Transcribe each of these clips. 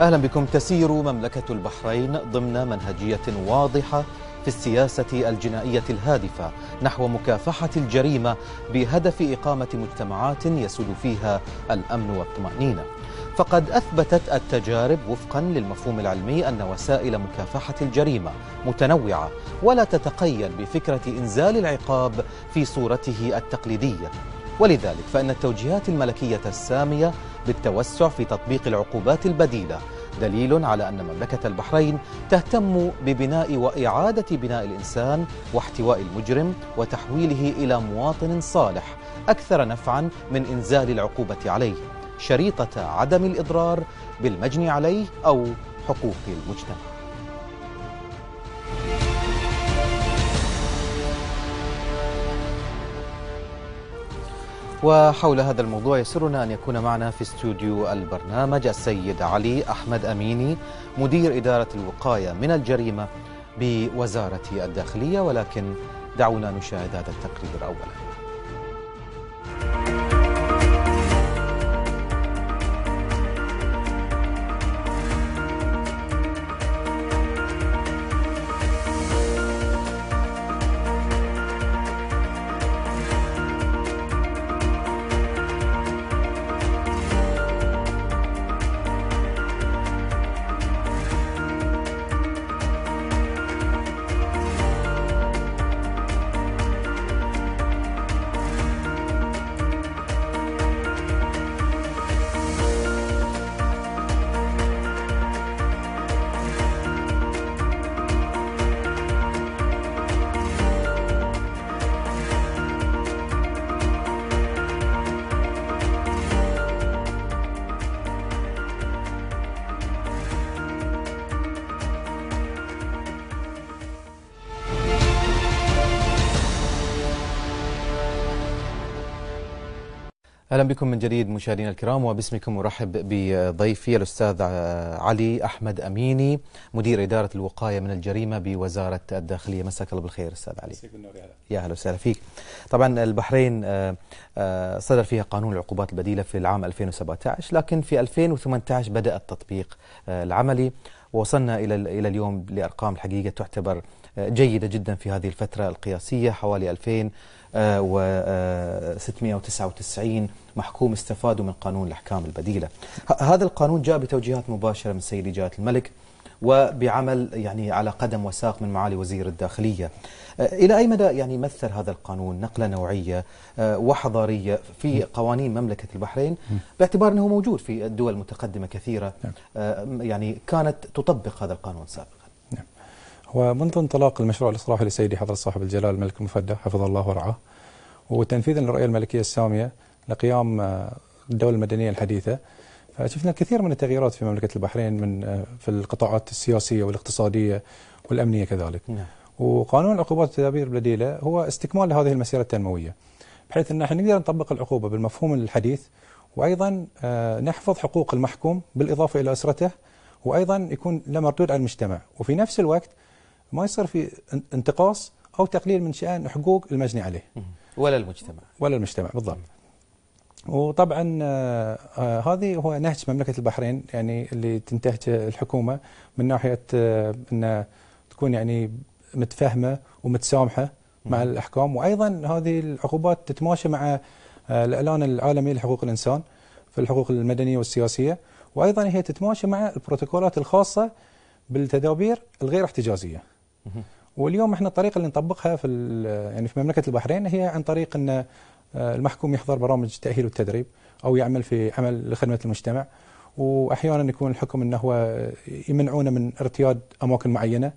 أهلا بكم تسير مملكة البحرين ضمن منهجية واضحة في السياسة الجنائية الهادفة نحو مكافحة الجريمة بهدف إقامة مجتمعات يسود فيها الأمن والطمأنينة فقد أثبتت التجارب وفقا للمفهوم العلمي أن وسائل مكافحة الجريمة متنوعة ولا تتقيد بفكرة إنزال العقاب في صورته التقليدية ولذلك فإن التوجيهات الملكية السامية بالتوسع في تطبيق العقوبات البديلة دليل على أن مملكة البحرين تهتم ببناء وإعادة بناء الإنسان واحتواء المجرم وتحويله إلى مواطن صالح أكثر نفعا من إنزال العقوبة عليه شريطة عدم الإضرار بالمجني عليه أو حقوق المجتمع وحول هذا الموضوع يسرنا أن يكون معنا في استوديو البرنامج السيد علي أحمد أميني مدير إدارة الوقاية من الجريمة بوزارة الداخلية ولكن دعونا نشاهد هذا التقرير أولاً اهلا بكم من جديد مشاهدينا الكرام وباسمكم ارحب بضيفي الاستاذ علي احمد اميني مدير اداره الوقايه من الجريمه بوزاره الداخليه مساك الله بالخير استاذ علي يا اهلا وسهلا فيك طبعا البحرين آه، آه، صدر فيها قانون العقوبات البديله في العام 2017 لكن في 2018 بدا التطبيق آه، العملي ووصلنا الى الى اليوم لارقام الحقيقه تعتبر جيدة جدا في هذه الفترة القياسية حوالي 2699 محكوم استفادوا من قانون الأحكام البديلة هذا القانون جاء بتوجيهات مباشرة من سيد جلالة الملك وبعمل يعني على قدم وساق من معالي وزير الداخلية إلى أي مدى يعني مثل هذا القانون نقلة نوعية وحضارية في قوانين مملكة البحرين باعتبار أنه موجود في الدول المتقدمة كثيرة نعم. يعني كانت تطبق هذا القانون سابقا ومنذ انطلاق المشروع الإصلاحي لسيدي حضرة صاحب الجلال الملك المفدى حفظه الله ورعاه وتنفيذا للرؤية الملكية السامية لقيام آه، الدولة المدنية الحديثة شفنا كثير من التغييرات في مملكة البحرين من آه، في القطاعات السياسية والاقتصادية والأمنية كذلك نعم. وقانون العقوبات والتدابير البديلة هو استكمال لهذه المسيرة التنموية بحيث أن احنا نقدر نطبق العقوبة بالمفهوم الحديث وأيضا آه، نحفظ حقوق المحكوم بالإضافة إلى أسرته وأيضا يكون له مردود على المجتمع وفي نفس الوقت ما يصير في انتقاص أو تقليل من شأن حقوق المجني عليه ولا المجتمع ولا المجتمع بالضبط وطبعا آه، آه، هذه هو نهج مملكة البحرين يعني اللي تنتهجه الحكومة من ناحية آه، أن تكون يعني متفاهمة ومتسامحة مع الأحكام وأيضا هذه العقوبات تتماشى مع الإعلان العالمي لحقوق الإنسان في الحقوق المدنية والسياسية وأيضا هي تتماشى مع البروتوكولات الخاصة بالتدابير الغير احتجازية واليوم احنا الطريقه اللي نطبقها في يعني في مملكه البحرين هي عن طريق ان آه، المحكوم يحضر برامج التاهيل والتدريب او يعمل في عمل لخدمه المجتمع واحيانا يكون الحكم انه هو يمنعونه من ارتياد اماكن معينه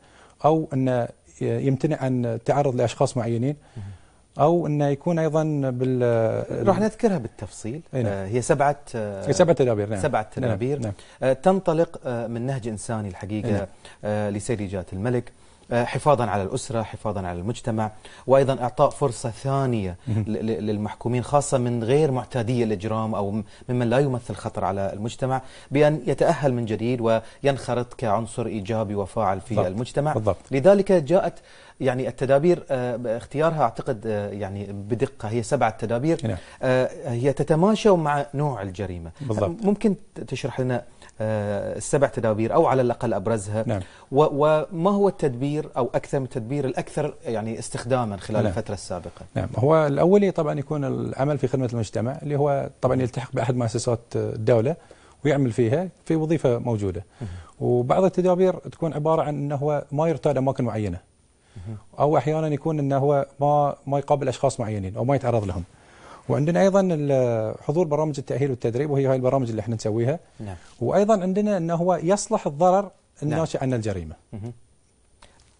او انه آه، يمتنع عن التعرض لاشخاص معينين او انه يكون ايضا بال آه، راح نذكرها بالتفصيل نعم. هي سبعه هي سبعه تدابير نعم سبعه نعم. تدابير نعم. نعم. تنطلق من نهج انساني الحقيقه نعم. لسيد جلاله الملك آه، حفاظا على الأسرة حفاظا على المجتمع وأيضا إعطاء فرصة ثانية للمحكومين خاصة من غير معتادي الإجرام أو ممن لا يمثل خطر على المجتمع بأن يتأهل من جديد وينخرط كعنصر إيجابي وفاعل في بالضبط. المجتمع بالضبط. لذلك جاءت يعني التدابير آه، اختيارها اعتقد آه، يعني بدقه هي سبعه تدابير نعم. هي تتماشى مع نوع الجريمه بالضبط. ممكن تشرح لنا آه، السبع تدابير أو على الأقل أبرزها نعم. وما هو التدبير أو أكثر من التدبير الأكثر يعني استخداما خلال نعم. الفترة السابقة نعم هو الأولي طبعا يكون العمل في خدمة المجتمع اللي هو طبعا يلتحق بأحد مؤسسات الدولة ويعمل فيها في وظيفة موجودة وبعض التدابير تكون عبارة عن أنه هو ما يرتاد أماكن معينة أو أحيانا يكون أنه هو ما, ما يقابل أشخاص معينين أو ما يتعرض لهم وعندنا ايضا حضور برامج التاهيل والتدريب وهي هاي البرامج اللي احنا نسويها نعم. وايضا عندنا انه هو يصلح الضرر الناشئ نعم. عن الجريمه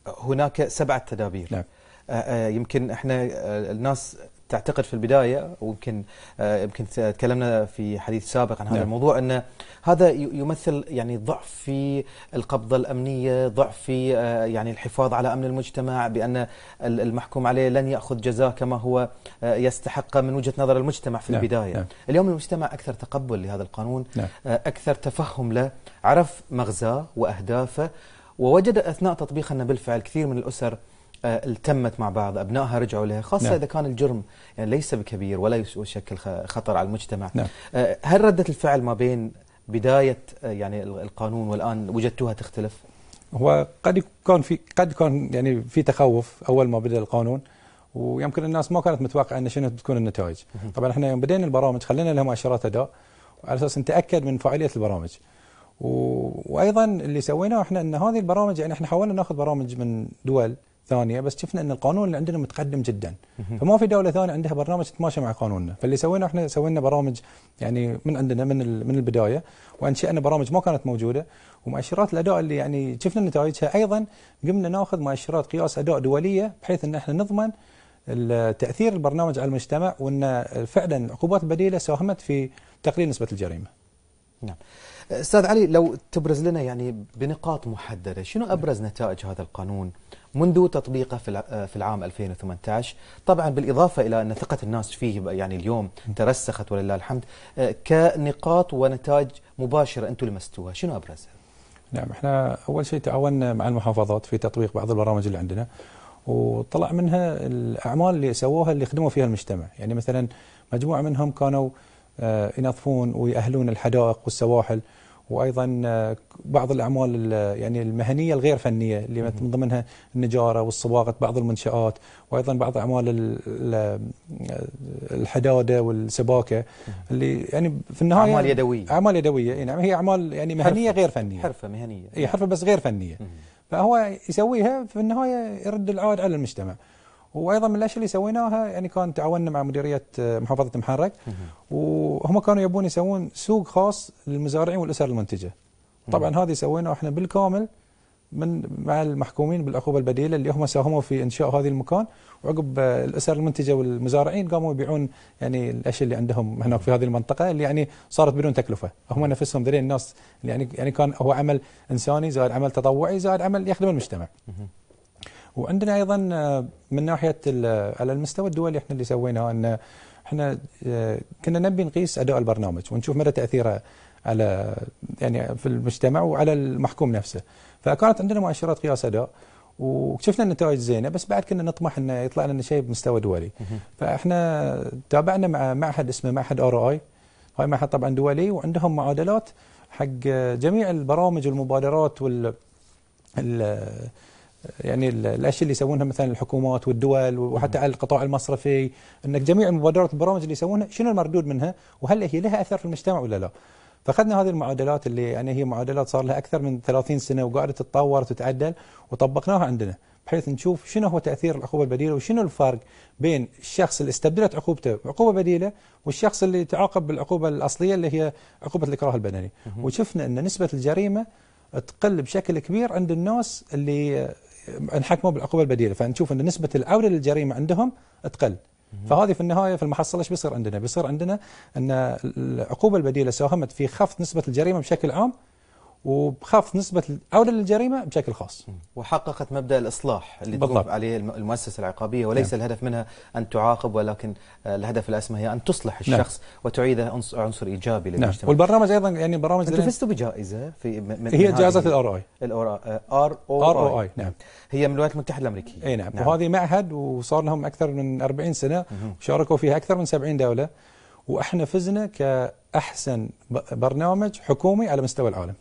هناك سبعه تدابير نعم. آه، آه، يمكن احنا آه، الناس تعتقد في البدايه ويمكن آه، يمكن تكلمنا في حديث سابق عن هذا نعم. الموضوع ان هذا يمثل يعني ضعف في القبضه الامنيه، ضعف في آه، يعني الحفاظ على امن المجتمع بان المحكوم عليه لن ياخذ جزاء كما هو آه، يستحقه من وجهه نظر المجتمع في نعم. البدايه. نعم. اليوم المجتمع اكثر تقبل لهذا القانون، نعم. اكثر تفهم له، عرف مغزاه واهدافه ووجد اثناء تطبيقه ان بالفعل كثير من الاسر آه، التمت مع بعض أبنائها رجعوا لها خاصة نعم. إذا كان الجرم يعني ليس بكبير ولا يشكل خطر على المجتمع نعم. آه، هل ردة الفعل ما بين بداية آه، يعني القانون والآن وجدتوها تختلف؟ هو قد كان في قد كان يعني في تخوف أول ما بدأ القانون ويمكن الناس ما كانت متوقعة أن شنو بتكون النتائج طبعا احنا يوم بدينا البرامج خلينا لها مؤشرات أداء على أساس نتأكد من فعالية البرامج و... وايضا اللي سويناه احنا ان هذه البرامج يعني احنا حاولنا ناخذ برامج من دول ثانيه بس شفنا ان القانون اللي عندنا متقدم جدا فما في دوله ثانيه عندها برنامج تتماشى مع قانوننا فاللي سوينا احنا سوينا برامج يعني من عندنا من من البدايه وانشانا برامج ما كانت موجوده ومؤشرات الاداء اللي يعني شفنا نتائجها ايضا قمنا ناخذ مؤشرات قياس اداء دوليه بحيث ان احنا نضمن تاثير البرنامج على المجتمع وان فعلا العقوبات البديله ساهمت في تقليل نسبه الجريمه نعم استاذ علي لو تبرز لنا يعني بنقاط محدده شنو ابرز نتائج هذا القانون منذ تطبيقه في العام 2018 طبعا بالاضافه الى ان ثقه الناس فيه يعني اليوم ترسخت ولله الحمد آه، كنقاط ونتائج مباشره انتم لمستوها شنو ابرزها نعم احنا اول شيء تعاوننا مع المحافظات في تطبيق بعض البرامج اللي عندنا وطلع منها الاعمال اللي سووها اللي خدموا فيها المجتمع يعني مثلا مجموعه منهم كانوا آه، ينظفون ويأهلون الحدائق والسواحل وايضا آه، بعض الاعمال يعني المهنيه الغير فنيه اللي من ضمنها النجاره والصباغه بعض المنشات وايضا بعض اعمال آه، الحداده والسباكه اللي يعني في النهايه اعمال يدويه اعمال يدويه نعم هي اعمال يعني مهنيه حرفة غير فنيه حرفه مهنيه هي حرفه بس غير فنيه فهو يسويها في النهايه يرد العائد على المجتمع وايضا من الاشياء اللي سويناها يعني كان تعاوننا مع مديريه آه، محافظه محرك وهم كانوا يبون يسوون سوق خاص للمزارعين والاسر المنتجه. طبعا هذه سويناه احنا بالكامل من مع المحكومين بالعقوبه البديله اللي هم ساهموا في انشاء هذا المكان وعقب آه، الاسر المنتجه والمزارعين قاموا يبيعون يعني الاشياء اللي عندهم هناك في هذه المنطقه اللي يعني صارت بدون تكلفه، هم نفسهم ذلين الناس يعني يعني كان هو عمل انساني زائد عمل تطوعي زائد عمل يخدم المجتمع. وعندنا ايضا آه، من ناحيه آه، على المستوى الدولي احنا اللي سويناه ان احنا آه، كنا نبي نقيس اداء البرنامج ونشوف مدى تاثيره على يعني في المجتمع وعلى المحكوم نفسه فكانت عندنا مؤشرات قياس اداء وشفنا النتائج زينه بس بعد كنا نطمح انه يطلع لنا شيء بمستوى دولي فاحنا تابعنا مع معهد اسمه معهد ار اي هاي معهد طبعا دولي وعندهم معادلات حق جميع البرامج والمبادرات وال يعني الاشياء اللي يسوونها مثلا الحكومات والدول وحتى على القطاع المصرفي انك جميع المبادرات والبرامج اللي يسوونها شنو المردود منها وهل هي لها اثر في المجتمع ولا لا؟ فاخذنا هذه المعادلات اللي يعني هي معادلات صار لها اكثر من 30 سنه وقاعده تتطور وتتعدل وطبقناها عندنا بحيث نشوف شنو هو تاثير العقوبه البديله وشنو الفرق بين الشخص اللي استبدلت عقوبته بعقوبه بديله والشخص اللي تعاقب بالعقوبه الاصليه اللي هي عقوبه الاكراه البدني وشفنا ان نسبه الجريمه تقل بشكل كبير عند الناس اللي انحكموا بالعقوبه البديله فنشوف ان نسبه الاولى للجريمه عندهم تقل فهذه في النهايه في المحصله ايش بيصير عندنا؟ بيصير عندنا ان العقوبه البديله ساهمت في خفض نسبه الجريمه بشكل عام وبخفض نسبة أولى للجريمة بشكل خاص وحققت مبدأ الإصلاح اللي بالضبط. تقوم عليه المؤسسة العقابية وليس نعم. الهدف منها أن تعاقب ولكن آه، الهدف الأسمى هي أن تصلح نعم. الشخص نعم. وتعيده عنصر إيجابي نعم. للمجتمع نعم. والبرنامج أيضا يعني برامج أنتم فزتوا بجائزة في من هي جائزة الار آه، او اي ار او اي نعم هي من الولايات المتحدة الأمريكية أي نعم. نعم وهذه معهد وصار لهم أكثر من 40 سنة شاركوا فيها أكثر من 70 دولة واحنا فزنا كاحسن برنامج حكومي على مستوى العالم.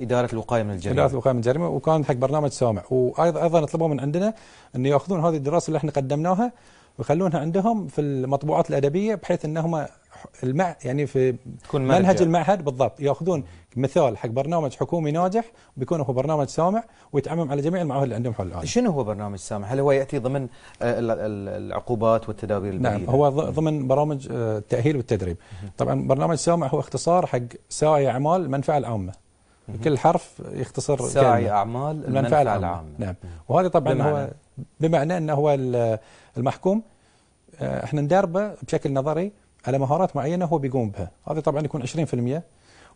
اداره الوقايه من الجريمه. اداره الوقايه من الجريمه وكان حق برنامج سامع وايضا ايضا طلبوا من عندنا أن ياخذون هذه الدراسه اللي احنا قدمناها ويخلونها عندهم في المطبوعات الادبيه بحيث انهم المع يعني في منهج المعهد بالضبط ياخذون مثال حق برنامج حكومي ناجح بيكون هو برنامج سامع ويتعمم على جميع المعاهد اللي عندهم حول العالم. شنو هو برنامج سامع؟ هل هو ياتي ضمن آه، العقوبات والتدابير نعم، البعيده؟ نعم هو ضمن برامج آه، التاهيل والتدريب. طبعا برنامج سامع هو اختصار حق ساعي اعمال المنفعه العامه. كل حرف يختصر ساعي اعمال المنفعه العامه. العامة. نعم وهذا طبعا بمعنى هو بمعنى انه هو المحكوم آه، احنا ندربه بشكل نظري على مهارات معينه هو بيقوم بها هذا طبعا يكون 20%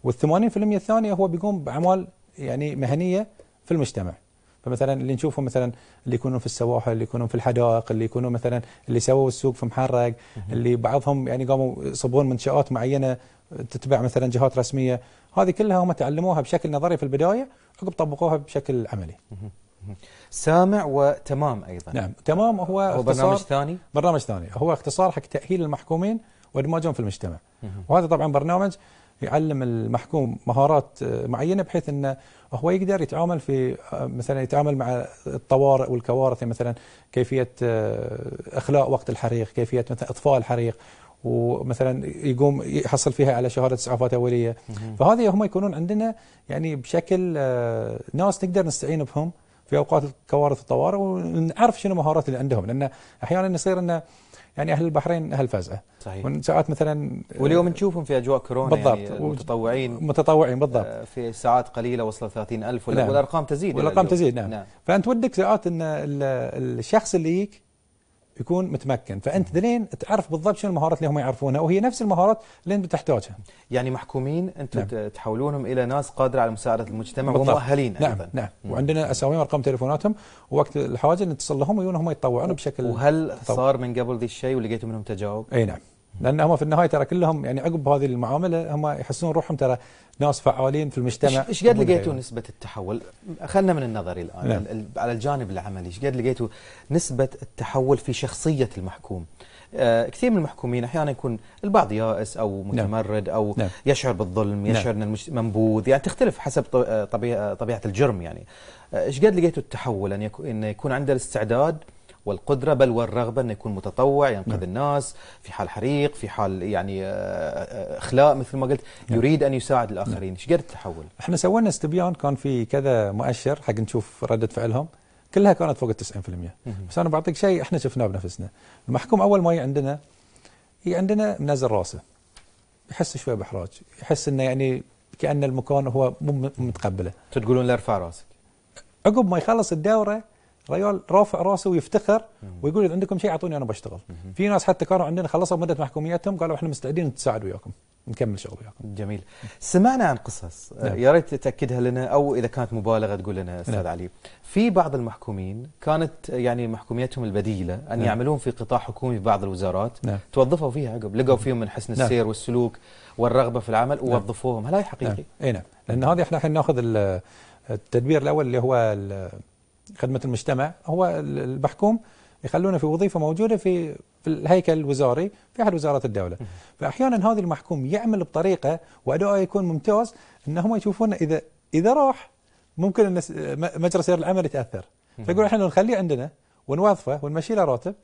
وال80% الثانيه هو بيقوم باعمال يعني مهنيه في المجتمع فمثلا اللي نشوفه مثلا اللي يكونون في السواحل اللي يكونون في الحدائق اللي يكونون مثلا اللي سووا السوق في محرق اللي بعضهم يعني قاموا يصبون منشآت معينه تتبع مثلا جهات رسميه هذه كلها هم تعلموها بشكل نظري في البدايه عقب طبقوها بشكل عملي سامع وتمام ايضا نعم تمام هو, هو برنامج ثاني برنامج ثاني هو اختصار حق تاهيل المحكومين وادماجهم في المجتمع وهذا طبعا برنامج يعلم المحكوم مهارات آه، معينه بحيث انه هو يقدر يتعامل في آه، مثلا يتعامل مع الطوارئ والكوارث يعني مثلا كيفيه آه، اخلاء وقت الحريق، كيفيه مثلا اطفاء الحريق ومثلا يقوم يحصل فيها على شهاده اسعافات اوليه، فهذه هم يكونون عندنا يعني بشكل ناس نقدر نستعين بهم في اوقات الكوارث الطوارئ ونعرف شنو المهارات اللي عندهم لان احيانا يصير انه يعني اهل البحرين اهل هالفزعه صحيح ساعات مثلا واليوم نشوفهم في اجواء كورونا يعني بالضبط يعني متطوعين متطوعين بالضبط آه، في ساعات قليله وصلوا 30000 نعم والارقام تزيد والارقام تزيد نعم, نعم فانت ودك ساعات ان الشخص اللي يجيك يكون متمكن فانت دلين تعرف بالضبط شنو المهارات اللي هم يعرفونها وهي نفس المهارات اللي انت بتحتاجها يعني محكومين انتم نعم. تحولونهم الى ناس قادره على مساعده المجتمع ومؤهلين نعم ايضا نعم مم. وعندنا اساميهم ارقام تليفوناتهم ووقت الحاجه نتصل لهم ويجون هم يتطوعون بشكل وهل تطوع. صار من قبل ذي الشيء ولقيتوا منهم تجاوب اي نعم لان هم في النهايه ترى كلهم يعني عقب هذه المعامله هم يحسون روحهم ترى ناس فعالين في المجتمع ايش قد لقيتوا نسبه التحول؟ خلنا من النظري الان نعم. على الجانب العملي ايش قد لقيتوا نسبه التحول في شخصيه المحكوم؟ آه كثير من المحكومين احيانا يكون البعض يائس او نعم. متمرد او نعم. يشعر بالظلم نعم. يشعر نعم. انه منبوذ يعني تختلف حسب طبيعه طبيعه الجرم يعني آه، ايش قد لقيتوا التحول ان يكون عنده الاستعداد والقدرة بل والرغبة انه يكون متطوع ينقذ نعم. الناس في حال حريق في حال يعني آه، آه، إخلاء مثل ما قلت نعم. يريد أن يساعد الآخرين نعم. إيش نعم. قد التحول؟ احنا سوينا استبيان كان في كذا مؤشر حق نشوف ردة فعلهم كلها كانت فوق ال 90% بس أنا بعطيك شيء احنا شفناه بنفسنا المحكوم أول ما عندنا هي عندنا منزل راسه يحس شوية بإحراج يحس أنه يعني كأن المكان هو مو متقبله تقولون لا ارفع راسك عقب ما يخلص الدورة ريال رافع راسه ويفتخر ويقول اذا عندكم شيء اعطوني انا بشتغل في ناس حتى كانوا عندنا خلصوا مده محكوميتهم قالوا احنا مستعدين نتساعد وياكم نكمل شغل وياكم جميل سمعنا عن قصص نعم. آه، يا ريت تاكدها لنا او اذا كانت مبالغه تقول لنا استاذ نعم. علي في بعض المحكومين كانت آه، يعني محكوميتهم البديله ان نعم. يعملون في قطاع حكومي في بعض الوزارات نعم. توظفوا فيها عقب لقوا فيهم من حسن نعم. السير نعم. والسلوك والرغبه في العمل نعم. ووظفوهم هل هي حقيقي نعم. اي نعم لان هذه احنا الحين ناخذ آه، التدبير الاول اللي هو خدمة المجتمع هو المحكوم يخلونه في وظيفة موجودة في في الهيكل الوزاري في أحد وزارات الدولة فأحيانا هذا المحكوم يعمل بطريقة وأدائه يكون ممتاز أن هم يشوفون إذا إذا راح ممكن أن مجرى سير العمل يتأثر فيقول احنا نخليه عندنا ونوظفه ونمشي له راتب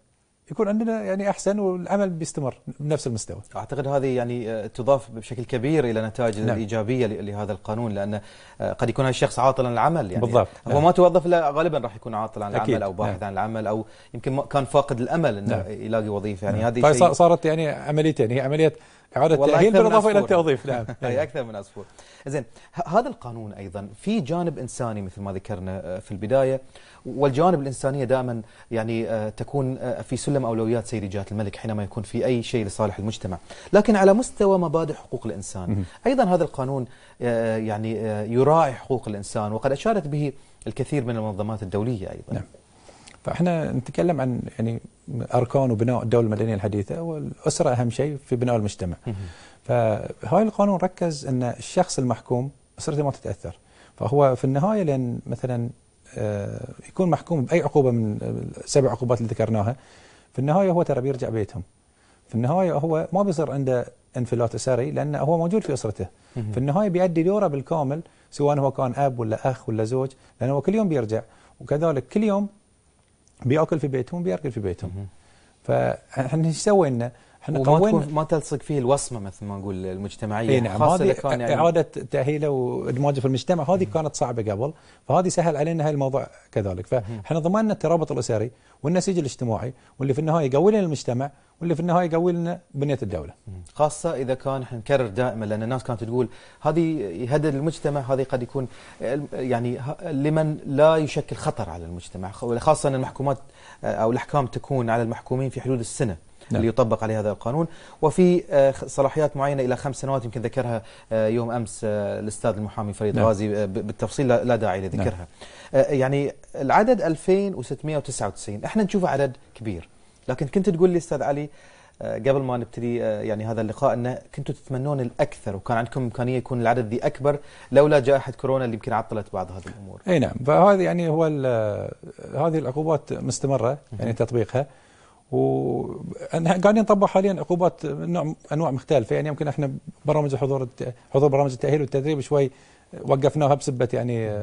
يكون عندنا يعني احسن والعمل بيستمر بنفس المستوى. اعتقد هذه يعني آه، تضاف بشكل كبير الى نتائج نعم. الايجابيه لهذا القانون لان آه، قد يكون هذا الشخص عاطل عن العمل يعني بالضبط. هو نعم. ما توظف الا غالبا راح يكون عاطل عن العمل او باحث نعم. عن العمل او يمكن كان فاقد الامل انه نعم. يلاقي وظيفه يعني نعم. هذه طيب، صارت يعني عمليتين هي عمليه إعادة تأهيل بالإضافة إلى التوظيف نعم أي أكثر من عصفور زين هذا القانون أيضا في جانب إنساني مثل ما ذكرنا آه، في البداية والجوانب الإنسانية دائما يعني آه، تكون آه، في سلم أولويات سيد جهة الملك حينما يكون في أي شيء لصالح المجتمع لكن على مستوى مبادئ حقوق الإنسان أيضا هذا القانون يعني يراعي حقوق الإنسان وقد أشارت به الكثير من المنظمات الدولية أيضا نعم. فاحنا نتكلم عن يعني اركان وبناء الدوله المدنيه الحديثه والاسره اهم شيء في بناء المجتمع. فهاي القانون ركز ان الشخص المحكوم اسرته ما تتاثر. فهو في النهايه لان مثلا آه، يكون محكوم باي عقوبه من سبع عقوبات اللي ذكرناها في النهايه هو ترى بيرجع بيتهم. في النهايه هو ما بيصير عنده انفلات اسري لانه هو موجود في اسرته. في النهايه بيؤدي دوره بالكامل سواء هو كان اب ولا اخ ولا زوج لانه هو كل يوم بيرجع وكذلك كل يوم بياكل في بيتهم بياكل في بيتهم فاحنا ايش سوينا؟ احنا قوينا ما تلصق فيه الوصمه مثل ما نقول المجتمعيه اي نعم خاصه هذه كان يعني اعاده تاهيله وادماجه في المجتمع هذه كانت صعبه قبل فهذه سهل علينا هاي الموضوع كذلك فاحنا ضمننا الترابط الاسري والنسيج الاجتماعي واللي في النهايه يقوي لنا المجتمع واللي في النهايه يقوي لنا بنيه الدوله. خاصه اذا كان احنا نكرر دائما لان الناس كانت تقول هذه يهدد المجتمع هذه قد يكون يعني لمن لا يشكل خطر على المجتمع خاصه ان المحكومات آه، او الاحكام تكون على المحكومين في حدود السنه. نعم. اللي يطبق عليه هذا القانون وفي آه، صلاحيات معينه الى خمس سنوات يمكن ذكرها آه، يوم امس الاستاذ المحامي فريد نعم. غازي بالتفصيل لا داعي لذكرها نعم. يعني العدد 2699 احنا نشوفه عدد كبير لكن كنت تقول لي استاذ علي آه، قبل ما نبتدي آه، يعني هذا اللقاء انه كنتوا تتمنون الاكثر وكان عندكم امكانيه يكون العدد ذي اكبر لولا جائحه كورونا اللي يمكن عطلت بعض هذه الامور. اي نعم فهذه يعني هو آه، هذه العقوبات مستمره يعني تطبيقها و قاعدين نطبق حاليا عقوبات نوع انواع مختلفه يعني يمكن احنا برامج حضور حضور برامج التاهيل والتدريب شوي وقفناها بسبه يعني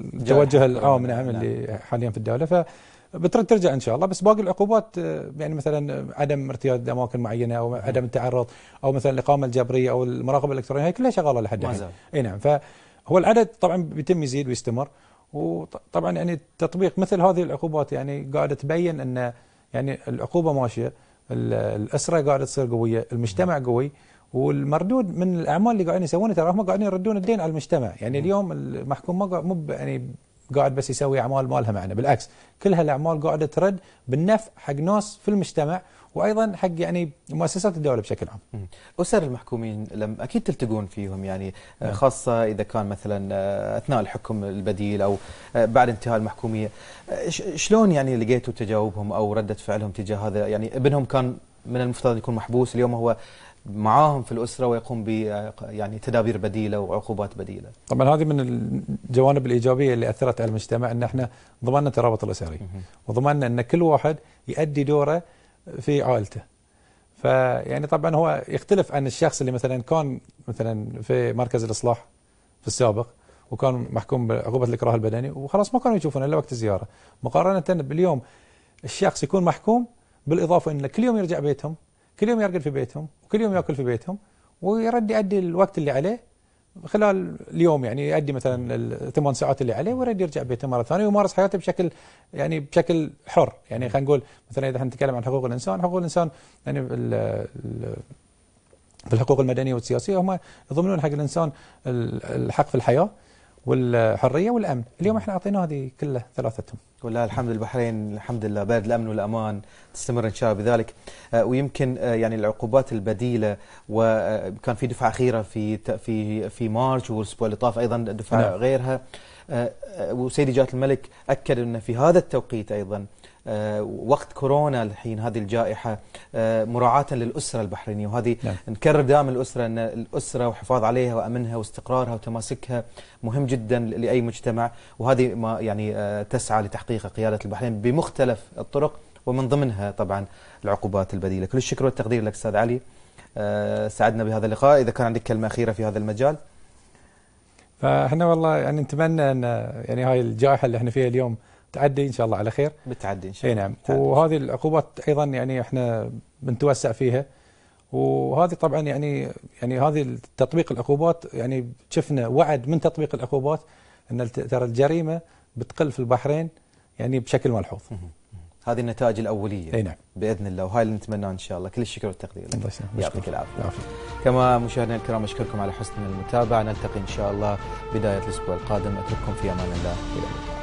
التوجه العام نعم, نعم اللي حاليا في الدوله ف بترد ترجع ان شاء الله بس باقي العقوبات آه، يعني مثلا آه، عدم ارتياد اماكن معينه او عدم التعرض او مثلا الاقامه الجبريه او المراقبه الالكترونيه هي كلها شغاله لحد الحين اي نعم فهو العدد طبعا بيتم يزيد ويستمر وطبعا يعني تطبيق مثل هذه العقوبات يعني قاعده تبين ان يعني العقوبه ماشيه الاسره قاعده تصير قويه المجتمع قوي والمردود من الاعمال اللي قاعدين يسوونها ترى هم قاعدين يردون الدين على المجتمع يعني اليوم المحكوم ما مو يعني قاعد بس يسوي أعمال ما لها معنى بالعكس كل هالأعمال قاعدة ترد بالنفع حق ناس في المجتمع وايضا حق يعني مؤسسات الدوله بشكل عام. اسر المحكومين لم اكيد تلتقون فيهم يعني آه، نعم. خاصه اذا كان مثلا آه، اثناء الحكم البديل او آه، بعد انتهاء المحكوميه شلون يعني لقيتوا تجاوبهم او رده فعلهم تجاه هذا يعني ابنهم كان من المفترض يكون محبوس اليوم هو معاهم في الأسرة ويقوم ب يعني تدابير بديلة وعقوبات بديلة طبعا هذه من الجوانب الإيجابية اللي أثرت على المجتمع أن احنا ضمننا الترابط الأسري وضمننا أن كل واحد يؤدي دوره في عائلته فيعني طبعا هو يختلف عن الشخص اللي مثلا كان مثلا في مركز الإصلاح في السابق وكان محكوم بعقوبة الإكراه البدني وخلاص ما كانوا يشوفونه إلا وقت الزيارة مقارنة باليوم الشخص يكون محكوم بالإضافة أنه كل يوم يرجع بيتهم كل يوم يرقد في بيتهم وكل يوم ياكل في بيتهم ويرد يؤدي الوقت اللي عليه خلال اليوم يعني يؤدي مثلا الثمان ساعات اللي عليه ويرد يرجع بيته مره ثانيه ويمارس حياته بشكل يعني بشكل حر يعني خلينا نقول مثلا اذا نتكلم عن حقوق الانسان حقوق الانسان يعني الـ الـ في الحقوق المدنيه والسياسيه هم يضمنون حق الانسان الحق في الحياه والحريه والامن اليوم احنا اعطينا هذه كلها ثلاثتهم والله الحمد البحرين الحمد لله بلد الامن والامان تستمر ان شاء الله بذلك آه، ويمكن آه، يعني العقوبات البديله وكان آه، في دفعه اخيره في في في مارش والاسبوع اللي طاف ايضا دفعه نعم. غيرها وسيدي جلاله الملك اكد انه في هذا التوقيت ايضا آه، وقت كورونا الحين هذه الجائحة آه، مراعاة للأسرة البحرينية وهذه نعم. نكرر دائما الأسرة أن الأسرة وحفاظ عليها وأمنها واستقرارها وتماسكها مهم جدا لأي مجتمع وهذه ما يعني آه، تسعى لتحقيقه قيادة البحرين بمختلف الطرق ومن ضمنها طبعا العقوبات البديلة كل الشكر والتقدير لك أستاذ علي سعدنا بهذا اللقاء إذا كان عندك كلمة أخيرة في هذا المجال فاحنا والله يعني نتمنى ان يعني هاي الجائحه اللي احنا فيها اليوم تعدي ان شاء الله على خير بتعدي ان شاء إيه الله اي نعم بتعدي. وهذه العقوبات ايضا يعني احنا بنتوسع فيها وهذه طبعا يعني يعني هذه تطبيق العقوبات يعني شفنا وعد من تطبيق العقوبات ان ترى الجريمه بتقل في البحرين يعني بشكل ملحوظ. هذه النتائج الاوليه اي نعم باذن الله وهاي اللي نتمناه ان شاء الله كل الشكر والتقدير يسلمك يعطيك العافيه كما مشاهدينا الكرام اشكركم على حسن المتابعه نلتقي ان شاء الله بدايه الاسبوع القادم اترككم في امان الله الى اللقاء